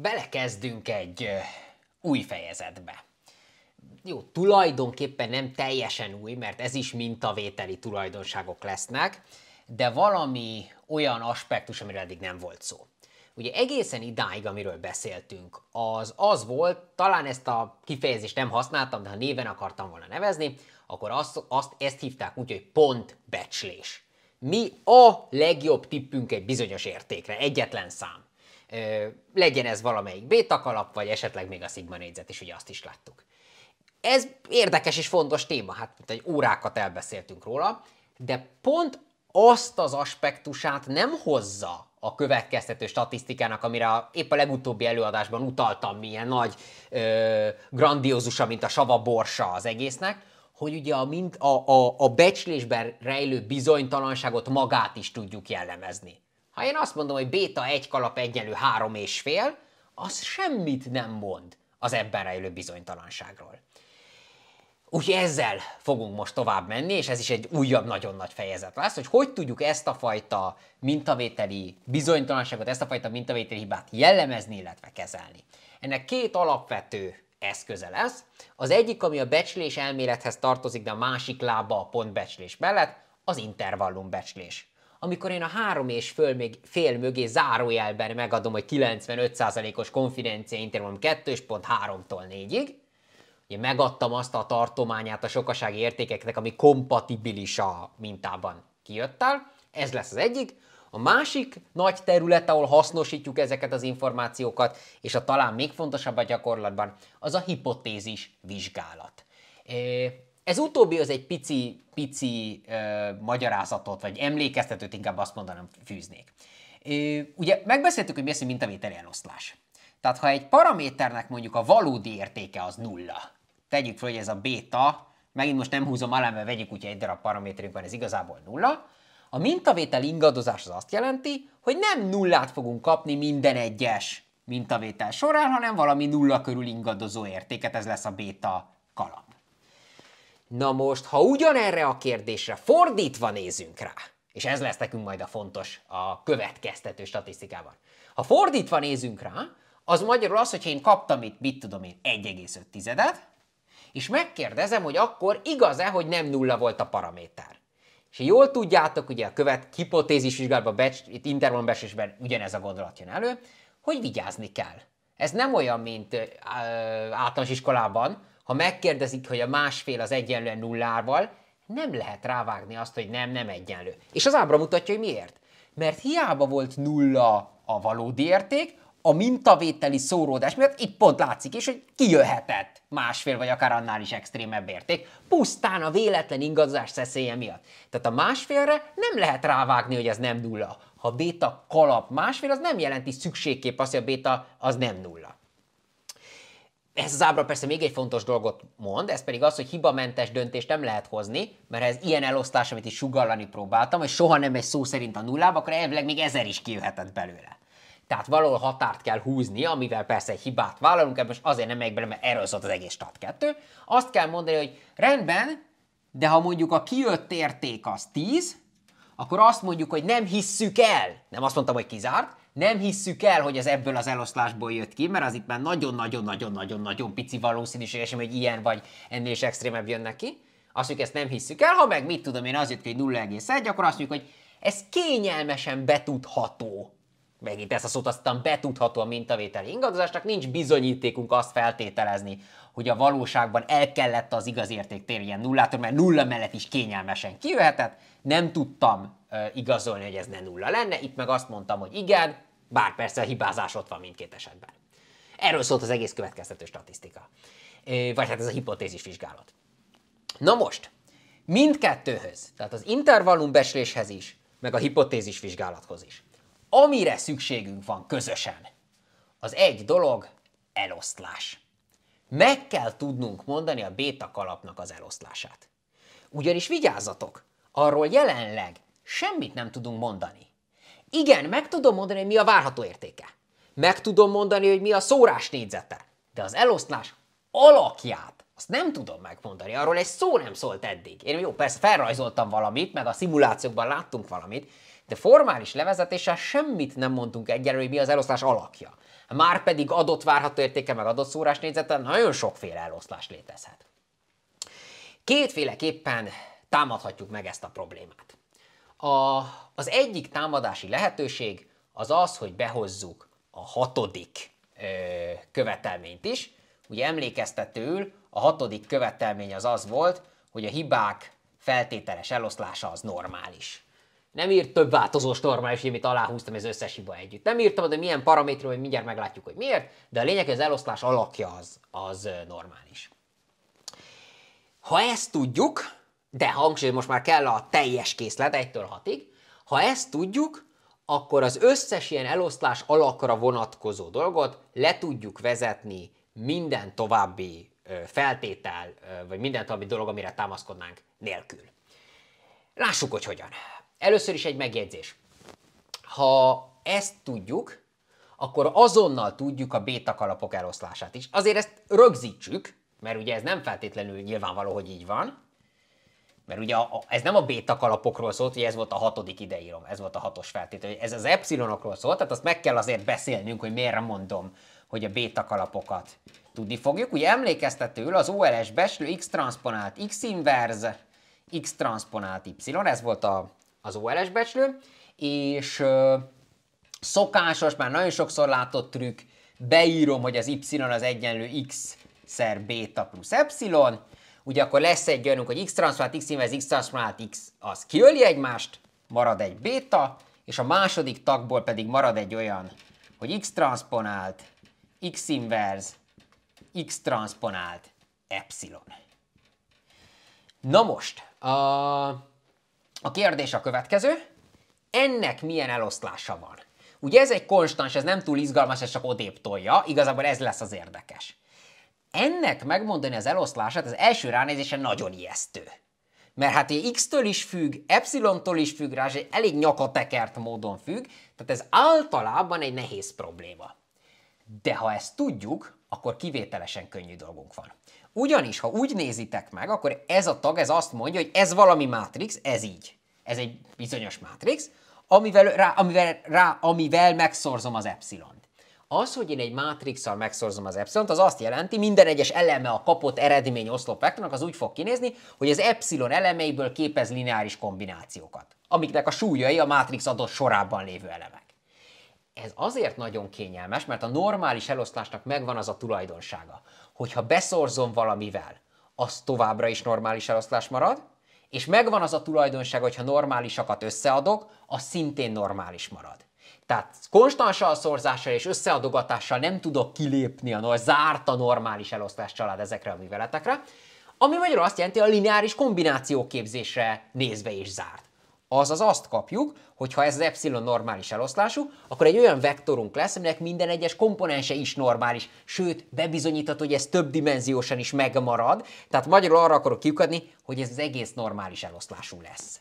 belekezdünk egy új fejezetbe. Jó, tulajdonképpen nem teljesen új, mert ez is mintavételi tulajdonságok lesznek, de valami olyan aspektus, amiről eddig nem volt szó. Ugye egészen idáig, amiről beszéltünk, az az volt, talán ezt a kifejezést nem használtam, de ha néven akartam volna nevezni, akkor azt, azt ezt hívták úgy, hogy pontbecslés. Mi a legjobb tippünk egy bizonyos értékre, egyetlen szám legyen ez valamelyik beta kalap, vagy esetleg még a szigma négyzet is, ugye azt is láttuk. Ez érdekes és fontos téma, hát mint egy órákat elbeszéltünk róla, de pont azt az aspektusát nem hozza a következtető statisztikának, amire épp a legutóbbi előadásban utaltam, milyen nagy, ö, grandiózusa, mint a borsa az egésznek, hogy ugye a, mint a, a, a becslésben rejlő bizonytalanságot magát is tudjuk jellemezni. Ha én azt mondom, hogy béta egy kalap egyenlő három és fél, az semmit nem mond az ebben rejlő bizonytalanságról. Úgyhogy ezzel fogunk most tovább menni, és ez is egy újabb nagyon nagy fejezet lesz, hogy hogy tudjuk ezt a fajta mintavételi bizonytalanságot, ezt a fajta mintavételi hibát jellemezni, illetve kezelni. Ennek két alapvető eszköze lesz. Az egyik, ami a becslés elmélethez tartozik, de a másik lába a pontbecslés mellett, az intervallum becslés amikor én a három és föl még fél mögé zárójelben megadom, hogy 95%-os konfidencia intervallum 2.3-tól 4-ig, ugye megadtam azt a tartományát a sokasági értékeknek, ami kompatibilis a mintában kijöttel, ez lesz az egyik, a másik nagy terület, ahol hasznosítjuk ezeket az információkat, és a talán még fontosabb a gyakorlatban, az a hipotézis vizsgálat. Ez utóbbi az egy pici, pici ö, magyarázatot, vagy emlékeztetőt inkább azt mondanám fűznék. Ö, ugye megbeszéltük, hogy mi az, hogy mintavételi eloszlás. Tehát ha egy paraméternek mondjuk a valódi értéke az nulla, tegyük fel, hogy ez a beta, megint most nem húzom alá, mert vegyük, hogyha egy darab paraméterünk van, ez igazából nulla, a mintavétel ingadozás az azt jelenti, hogy nem nullát fogunk kapni minden egyes mintavétel során, hanem valami nulla körül ingadozó értéket, ez lesz a beta kalap. Na most, ha ugyanerre a kérdésre fordítva nézünk rá, és ez lesz nekünk majd a fontos a következtető statisztikában. Ha fordítva nézünk rá, az magyarul az, hogy én kaptam itt, mit tudom én, 15 tizedet, és megkérdezem, hogy akkor igaz-e, hogy nem nulla volt a paraméter. És jól tudjátok, ugye a követ hipotézis vizsgálatban, becs, itt intervallumbesésben ugyanez a gondolat jön elő, hogy vigyázni kell. Ez nem olyan, mint általános iskolában, ha megkérdezik, hogy a másfél az egyenlően nullával, nem lehet rávágni azt, hogy nem, nem egyenlő. És az ábra mutatja, hogy miért. Mert hiába volt nulla a valódi érték, a mintavételi szóródás miatt itt pont látszik is, hogy kijöhetett másfél vagy akár annál is extrémebb érték, pusztán a véletlen ingazás szeszélye miatt. Tehát a másfélre nem lehet rávágni, hogy ez nem nulla. Ha béta kalap másfél, az nem jelenti szükségképp azt, hogy a béta az nem nulla ez az ábra persze még egy fontos dolgot mond, ez pedig az, hogy hibamentes döntést nem lehet hozni, mert ez ilyen elosztás, amit is sugallani próbáltam, hogy soha nem egy szó szerint a nullába, akkor elvileg még ezer is kijöhetett belőle. Tehát valahol határt kell húzni, amivel persze egy hibát vállalunk, ebben most azért nem megyek bele, mert erről szólt az egész stat 2. Azt kell mondani, hogy rendben, de ha mondjuk a kijött érték az 10, akkor azt mondjuk, hogy nem hisszük el, nem azt mondtam, hogy kizárt, nem hisszük el, hogy ez ebből az eloszlásból jött ki, mert az itt már nagyon-nagyon-nagyon-nagyon-nagyon pici sem, hogy ilyen vagy ennél is extrémebb jönnek ki. Azt mondjuk ezt nem hisszük el, ha meg mit tudom én, az jött ki, hogy 0,1, akkor azt mondjuk, hogy ez kényelmesen betudható. Megint ezt a szót aztán betudható a mintavételi ingadozásnak, nincs bizonyítékunk azt feltételezni, hogy a valóságban el kellett az igaz érték térjen nullától, mert nulla mellett is kényelmesen kijöhetett, nem tudtam uh, igazolni, hogy ez ne nulla lenne, itt meg azt mondtam, hogy igen, bár persze a hibázás ott van mindkét esetben. Erről szólt az egész következtető statisztika. Vagy hát ez a hipotézis vizsgálat. Na most, mindkettőhöz, tehát az intervallum besléshez is, meg a hipotézis vizsgálathoz is. Amire szükségünk van közösen, az egy dolog eloszlás. Meg kell tudnunk mondani a béta kalapnak az eloszlását. Ugyanis vigyázzatok, arról jelenleg semmit nem tudunk mondani. Igen, meg tudom mondani, hogy mi a várható értéke. Meg tudom mondani, hogy mi a szórás négyzete. De az eloszlás alakját, azt nem tudom megmondani, arról egy szó nem szólt eddig. Én jó, persze felrajzoltam valamit, meg a szimulációkban láttunk valamit, de formális levezetéssel semmit nem mondtunk egyelőre, hogy mi az eloszlás alakja. Már pedig adott várható értéke meg adott szórás négyzete nagyon sokféle eloszlás létezhet. Kétféleképpen támadhatjuk meg ezt a problémát. A, az egyik támadási lehetőség az az, hogy behozzuk a hatodik ö, követelményt is. Ugye emlékeztetőül a hatodik követelmény az az volt, hogy a hibák feltételes eloszlása az normális. Nem írt több változós normális, amit aláhúztam az összes hiba együtt. Nem írtam, de milyen paraméterről, hogy mindjárt meglátjuk, hogy miért, de a lényeg, hogy az eloszlás alakja az, az normális. Ha ezt tudjuk, de hangsúly, most már kell a teljes készlet egytől hatig. ha ezt tudjuk, akkor az összes ilyen eloszlás alakra vonatkozó dolgot le tudjuk vezetni minden további feltétel, vagy minden további dolog, amire támaszkodnánk nélkül. Lássuk, hogy hogyan. Először is egy megjegyzés. Ha ezt tudjuk, akkor azonnal tudjuk a béta kalapok eloszlását is. Azért ezt rögzítsük, mert ugye ez nem feltétlenül nyilvánvaló, hogy így van, mert ugye a, a, ez nem a béta kalapokról szólt, hogy ez volt a hatodik ideírom, ez volt a hatos feltétel. Ez az epsilonokról szólt, tehát azt meg kell azért beszélnünk, hogy miért mondom, hogy a béta kalapokat tudni fogjuk. Ugye emlékeztetőül az OLS beslő X transponált X inverz, X transponált Y, ez volt a, az OLS becslő, és ö, szokásos, már nagyon sokszor látott trükk, beírom, hogy az Y az egyenlő X szer beta plusz epsilon, ugye akkor lesz egy olyanunk, hogy x transformált x inverz x transformált x, az kiöli egymást, marad egy béta, és a második tagból pedig marad egy olyan, hogy x transponált, x inverz, x transponált, epsilon. Na most, a, a kérdés a következő. Ennek milyen eloszlása van? Ugye ez egy konstans, ez nem túl izgalmas, ez csak odébb tolja, igazából ez lesz az érdekes. Ennek megmondani az eloszlását az első ránézése nagyon ijesztő. Mert hát x-től is függ, epsilon tól is függ, rá, és egy elég nyakatekert módon függ, tehát ez általában egy nehéz probléma. De ha ezt tudjuk, akkor kivételesen könnyű dolgunk van. Ugyanis, ha úgy nézitek meg, akkor ez a tag ez azt mondja, hogy ez valami mátrix, ez így. Ez egy bizonyos mátrix, amivel, rá, amivel, rá, amivel megszorzom az epsilon. Az, hogy én egy mátrixal megszorzom az epsilont, az azt jelenti, minden egyes eleme a kapott eredmény oszlop az úgy fog kinézni, hogy az epsilon elemeiből képez lineáris kombinációkat, amiknek a súlyai a mátrix adott sorában lévő elemek. Ez azért nagyon kényelmes, mert a normális eloszlásnak megvan az a tulajdonsága, hogyha beszorzom valamivel, az továbbra is normális eloszlás marad, és megvan az a tulajdonság, hogyha normálisakat összeadok, az szintén normális marad. Tehát konstans alszorzással és összeadogatással nem tudok kilépni a zárt a normális elosztás család ezekre a műveletekre, ami magyarul azt jelenti, a lineáris kombináció képzésre nézve is zárt. Azaz azt kapjuk, hogy ha ez az epsilon normális eloszlású, akkor egy olyan vektorunk lesz, aminek minden egyes komponense is normális, sőt, bebizonyítható, hogy ez több dimenziósan is megmarad, tehát magyarul arra akarok kiukadni, hogy ez az egész normális eloszlású lesz.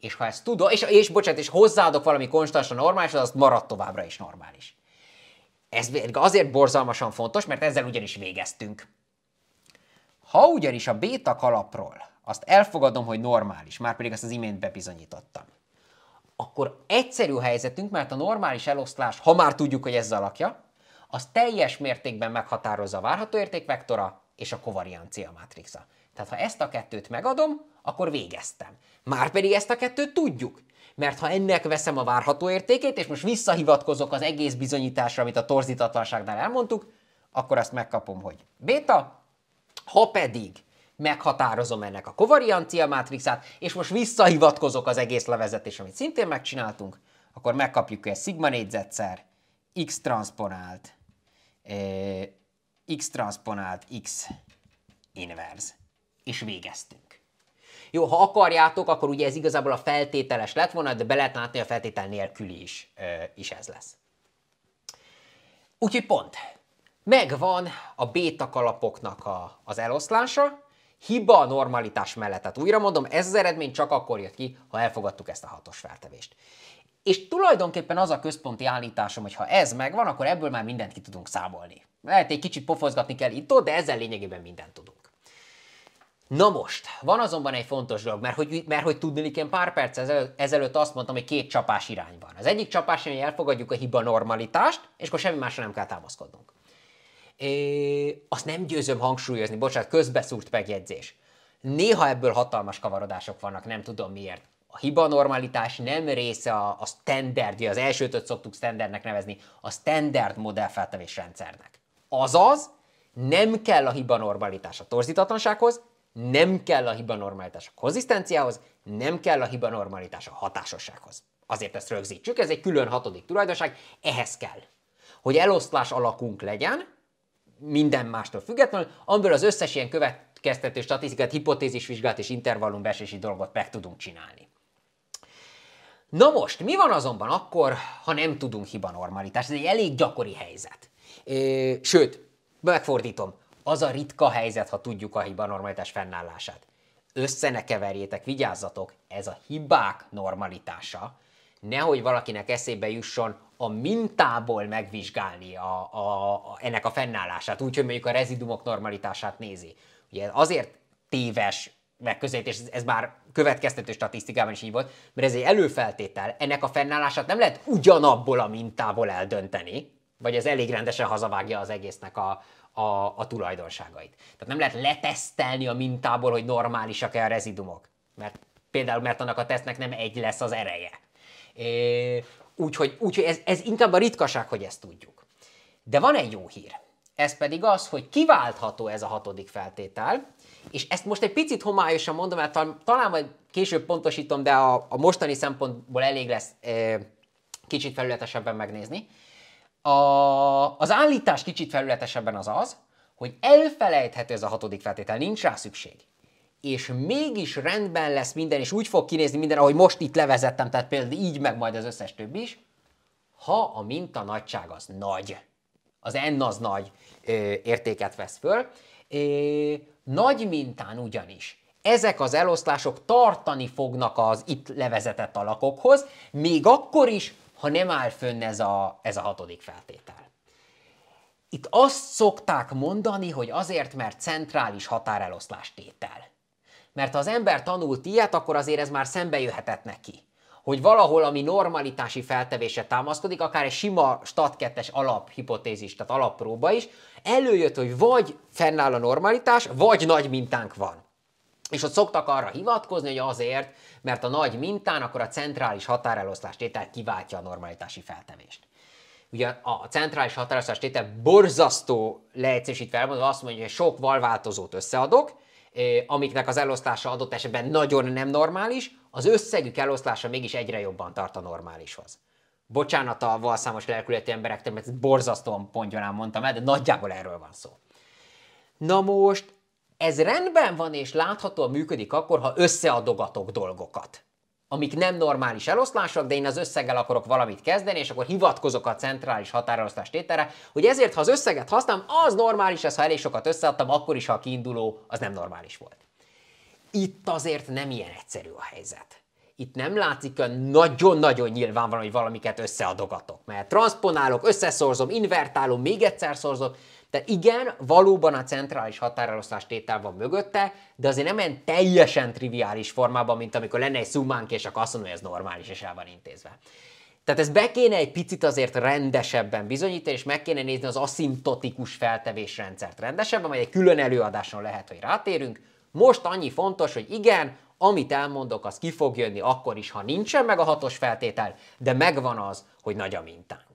És ha ezt tudom, és, és bocsánat, és hozzáadok valami konstantan normális, az marad továbbra is normális. Ez azért borzalmasan fontos, mert ezzel ugyanis végeztünk. Ha ugyanis a béta kalapról azt elfogadom, hogy normális, már pedig ezt az imént bebizonyítottam, akkor egyszerű helyzetünk, mert a normális eloszlás, ha már tudjuk, hogy ez alakja, az teljes mértékben meghatározza a várható értékvektora és a kovariancia mátrixa. Tehát ha ezt a kettőt megadom, akkor végeztem. Már pedig ezt a kettőt tudjuk. Mert ha ennek veszem a várható értékét, és most visszahivatkozok az egész bizonyításra, amit a torzítatlanságnál elmondtuk, akkor azt megkapom, hogy béta, ha pedig meghatározom ennek a kovariancia mátrixát, és most visszahivatkozok az egész levezetés, amit szintén megcsináltunk, akkor megkapjuk ezt szigma négyzetszer x transponált, eh, x transponált x inverse és végeztünk. Jó, ha akarjátok, akkor ugye ez igazából a feltételes lett volna, de be lehet látni, hogy a feltétel nélküli is, ö, is ez lesz. Úgyhogy pont. Megvan a béta kalapoknak a, az eloszlása, hiba a normalitás mellett. Tehát újra mondom, ez az eredmény csak akkor jött ki, ha elfogadtuk ezt a hatos feltevést. És tulajdonképpen az a központi állításom, hogy ha ez megvan, akkor ebből már mindent ki tudunk számolni. Lehet egy kicsit pofozgatni kell itt de ezzel lényegében mindent tudunk. Na most, van azonban egy fontos dolog, mert hogy, mert hogy tudnilik én pár perc ezelőtt azt mondtam, hogy két csapás irány van. Az egyik csapás, hogy elfogadjuk a hiba normalitást, és akkor semmi másra nem kell támaszkodnunk. É, azt nem győzöm hangsúlyozni, bocsánat, közbeszúrt megjegyzés. Néha ebből hatalmas kavarodások vannak, nem tudom miért. A hiba normalitás nem része a, a standard, az elsőt szoktuk standardnek nevezni, a standard modellfeltevés rendszernek. Azaz, nem kell a hiba normalitás a torzítatlansághoz, nem kell a hiba normalitás a konzisztenciához, nem kell a hiba normalitás a hatásossághoz. Azért ezt rögzítsük, ez egy külön hatodik tulajdonság, ehhez kell. Hogy eloszlás alakunk legyen, minden mástól függetlenül, amiből az összes ilyen következtető statisztikát, vizsgát és besési dolgot meg tudunk csinálni. Na most, mi van azonban akkor, ha nem tudunk hiba normalitás? Ez egy elég gyakori helyzet. Sőt, megfordítom, az a ritka helyzet, ha tudjuk a hiba normalitás fennállását. Össze ne keverjétek, vigyázzatok, ez a hibák normalitása. Nehogy valakinek eszébe jusson a mintából megvizsgálni a, a, a, ennek a fennállását, úgyhogy mondjuk a rezidumok normalitását nézi. Ugye azért téves megközelítés, ez, ez már következtető statisztikában is így volt, mert ez egy előfeltétel, ennek a fennállását nem lehet ugyanabból a mintából eldönteni, vagy ez elég rendesen hazavágja az egésznek a, a, a tulajdonságait. Tehát nem lehet letesztelni a mintából, hogy normálisak-e a rezidumok. Mert például, mert annak a tesznek nem egy lesz az ereje. Úgyhogy úgy, ez, ez inkább a ritkaság, hogy ezt tudjuk. De van egy jó hír. Ez pedig az, hogy kiváltható ez a hatodik feltétel, és ezt most egy picit homályosan mondom, mert talán majd később pontosítom, de a, a mostani szempontból elég lesz e, kicsit felületesebben megnézni. A, az állítás kicsit felületesebben az az, hogy elfelejthető ez a hatodik feltétel, nincs rá szükség. És mégis rendben lesz minden, és úgy fog kinézni minden, ahogy most itt levezettem, tehát például így, meg majd az összes többi is, ha a minta nagyság az nagy. Az n az nagy ö, értéket vesz föl. Ö, nagy mintán ugyanis ezek az eloszlások tartani fognak az itt levezetett alakokhoz, még akkor is, ha nem áll fönn ez a, ez a hatodik feltétel. Itt azt szokták mondani, hogy azért, mert centrális határeloszlás tétel. Mert ha az ember tanult ilyet, akkor azért ez már szembe jöhetett neki. Hogy valahol, ami normalitási feltevése támaszkodik, akár egy sima statkettes alaphipotézis, tehát alappróba is, előjött, hogy vagy fennáll a normalitás, vagy nagy mintánk van. És ott szoktak arra hivatkozni, hogy azért, mert a nagy mintán akkor a centrális határelosztás tétel kiváltja a normalitási feltevést. Ugye a centrális határelosztás tétel borzasztó leegyszerűsítve elmondva azt mondja, hogy sok valváltozót összeadok, eh, amiknek az elosztása adott esetben nagyon nem normális, az összegük elosztása mégis egyre jobban tart a normálishoz. Bocsánat a valszámos lelkületi emberektől, mert borzasztóan pontjonán mondtam el, de nagyjából erről van szó. Na most ez rendben van és láthatóan működik akkor, ha összeadogatok dolgokat amik nem normális eloszlások, de én az összeggel akarok valamit kezdeni, és akkor hivatkozok a centrális határelosztás tételre, hogy ezért, ha az összeget használom, az normális, ez ha elég sokat összeadtam, akkor is, ha a kiinduló az nem normális volt. Itt azért nem ilyen egyszerű a helyzet. Itt nem látszik hogy nagyon-nagyon nyilvánvaló, hogy valamiket összeadogatok, mert transponálok, összeszorzom, invertálom, még egyszer szorzom, tehát igen, valóban a centrális határelosztás tétel van mögötte, de azért nem ilyen teljesen triviális formában, mint amikor lenne egy szummánk, és akkor azt mondom, hogy ez normális, és el van intézve. Tehát ez be kéne egy picit azért rendesebben bizonyítani, és meg kéne nézni az aszimtotikus feltevésrendszert rendesebben, vagy egy külön előadáson lehet, hogy rátérünk. Most annyi fontos, hogy igen, amit elmondok, az ki fog jönni akkor is, ha nincsen meg a hatos feltétel, de megvan az, hogy nagy a mintánk.